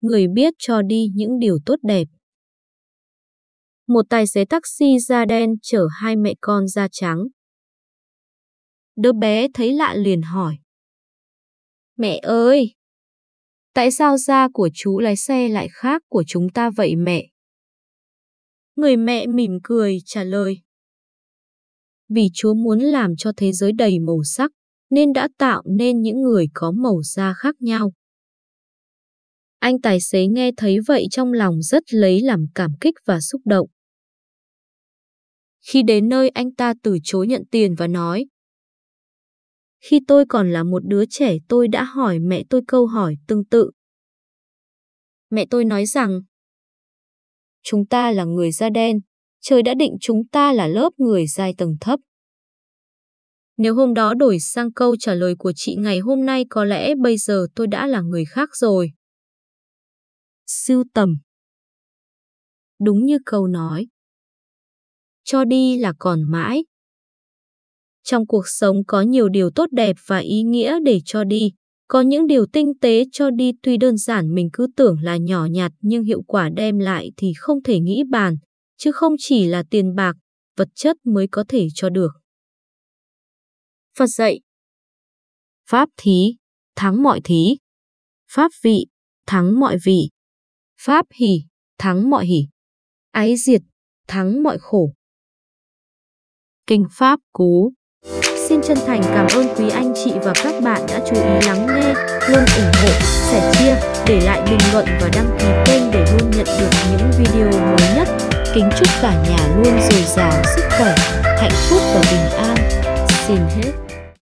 người biết cho đi những điều tốt đẹp. Một tài xế taxi da đen chở hai mẹ con da trắng. Đứa bé thấy lạ liền hỏi. Mẹ ơi! Tại sao da của chú lái xe lại khác của chúng ta vậy mẹ? Người mẹ mỉm cười trả lời. Vì Chúa muốn làm cho thế giới đầy màu sắc, nên đã tạo nên những người có màu da khác nhau. Anh tài xế nghe thấy vậy trong lòng rất lấy làm cảm kích và xúc động. Khi đến nơi anh ta từ chối nhận tiền và nói Khi tôi còn là một đứa trẻ tôi đã hỏi mẹ tôi câu hỏi tương tự. Mẹ tôi nói rằng Chúng ta là người da đen, trời đã định chúng ta là lớp người giai tầng thấp. Nếu hôm đó đổi sang câu trả lời của chị ngày hôm nay có lẽ bây giờ tôi đã là người khác rồi sưu tầm. Đúng như câu nói. Cho đi là còn mãi. Trong cuộc sống có nhiều điều tốt đẹp và ý nghĩa để cho đi. Có những điều tinh tế cho đi tuy đơn giản mình cứ tưởng là nhỏ nhặt nhưng hiệu quả đem lại thì không thể nghĩ bàn, chứ không chỉ là tiền bạc, vật chất mới có thể cho được. Phật dạy Pháp thí, thắng mọi thí. Pháp vị, thắng mọi vị. Pháp hỷ, thắng mọi hỷ. Ái diệt, thắng mọi khổ. Kinh Pháp Cú Xin chân thành cảm ơn quý anh chị và các bạn đã chú ý lắng nghe, luôn ủng hộ, sẻ chia, để lại bình luận và đăng ký kênh để luôn nhận được những video mới nhất. Kính chúc cả nhà luôn dồi dào sức khỏe, hạnh phúc và bình an. Xin hết.